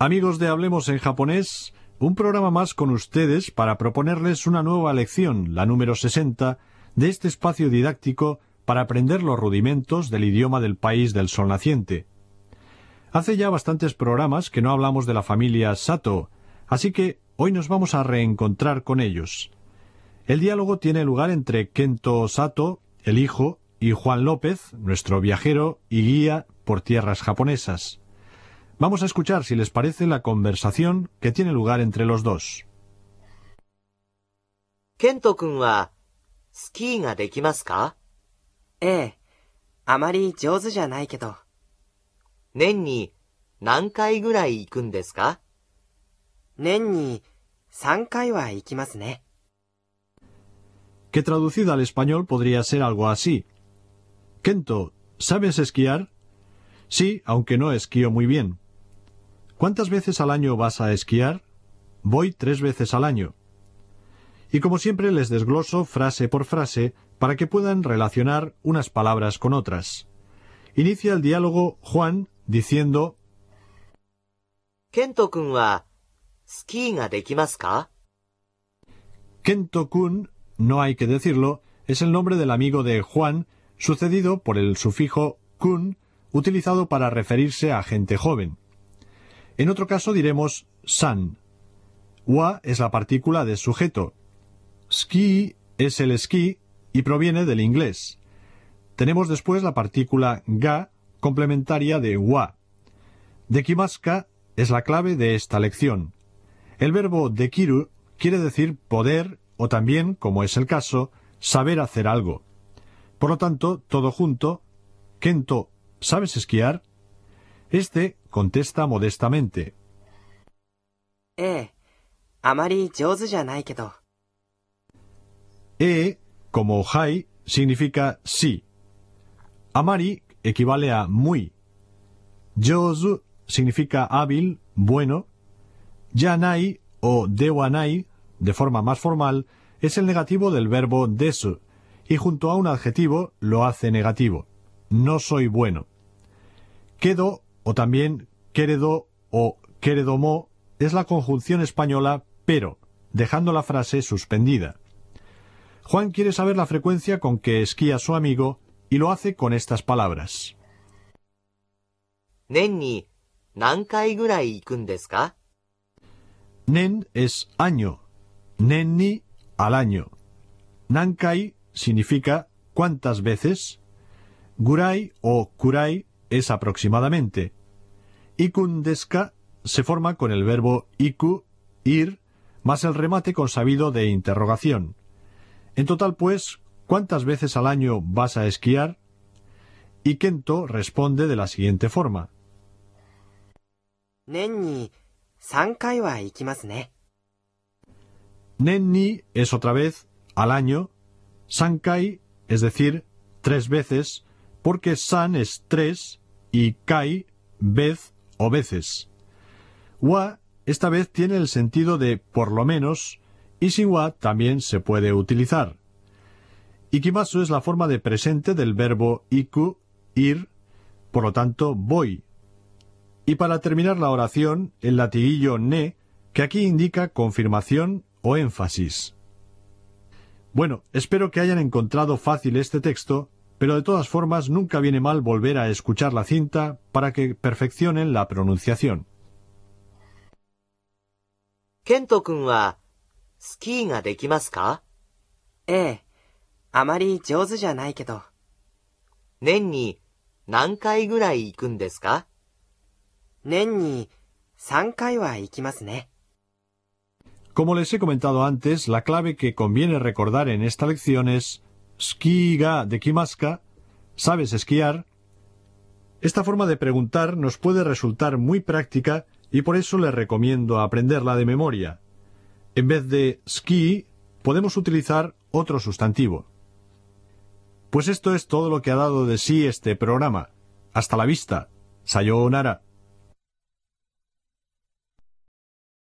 Amigos de Hablemos en japonés, un programa más con ustedes para proponerles una nueva lección, la número 60, de este espacio didáctico para aprender los rudimentos del idioma del país del sol naciente. Hace ya bastantes programas que no hablamos de la familia Sato, así que hoy nos vamos a reencontrar con ellos. El diálogo tiene lugar entre Kento Sato, el hijo, y Juan López, nuestro viajero y guía por tierras japonesas. Vamos a escuchar, si les parece, la conversación que tiene lugar entre los dos. Kento kun wa ski ga dekimasu ka? Eh, amari jouzu janai kedo. Nen ni nankai gurai ikun desu ka? Nen ni sankai wa ikimasu ne. Que traducida al español podría ser algo así. Kento, ¿sabes esquiar? Sí, aunque no esquío muy bien. ¿Cuántas veces al año vas a esquiar? Voy tres veces al año. Y como siempre les desgloso frase por frase para que puedan relacionar unas palabras con otras. Inicia el diálogo Juan diciendo Kento-kun wa ski ga Kento-kun, no hay que decirlo, es el nombre del amigo de Juan, sucedido por el sufijo kun, utilizado para referirse a gente joven. En otro caso diremos san. Wa es la partícula de sujeto. Ski es el esquí y proviene del inglés. Tenemos después la partícula ga complementaria de wa. Dekimaska es la clave de esta lección. El verbo dekiru quiere decir poder o también, como es el caso, saber hacer algo. Por lo tanto, todo junto, Kento, ¿sabes esquiar? Este contesta modestamente. Eh, amari E, como hai, significa sí. Amari equivale a muy. Jōzu significa hábil, bueno. Yanai o dewanai, de forma más formal, es el negativo del verbo desu, y junto a un adjetivo lo hace negativo. No soy bueno. Quedo o también queredo o queredomó es la conjunción española pero, dejando la frase suspendida. Juan quiere saber la frecuencia con que esquía su amigo y lo hace con estas palabras. Nen ni nankai Nen es año. Nen ni al año. Nankai significa cuántas veces. Gurai o kurai es aproximadamente. Ikundeska se forma con el verbo iku, ir, más el remate consabido de interrogación. En total, pues, ¿cuántas veces al año vas a esquiar? Y Kento responde de la siguiente forma. Nenni es otra vez al año, sankai, es decir, tres veces, porque san es tres y kai vez o veces. Wa esta vez tiene el sentido de por lo menos y sin wa también se puede utilizar. Ikimasu es la forma de presente del verbo iku, ir, por lo tanto voy. Y para terminar la oración, el latiguillo ne, que aquí indica confirmación o énfasis. Bueno, espero que hayan encontrado fácil este texto pero de todas formas nunca viene mal volver a escuchar la cinta para que perfeccionen la pronunciación. Como les he comentado antes, la clave que conviene recordar en esta lección es ski ga de kimaska, ¿sabes esquiar? Esta forma de preguntar nos puede resultar muy práctica y por eso le recomiendo aprenderla de memoria. En vez de ski, podemos utilizar otro sustantivo. Pues esto es todo lo que ha dado de sí este programa. Hasta la vista. Sayonara.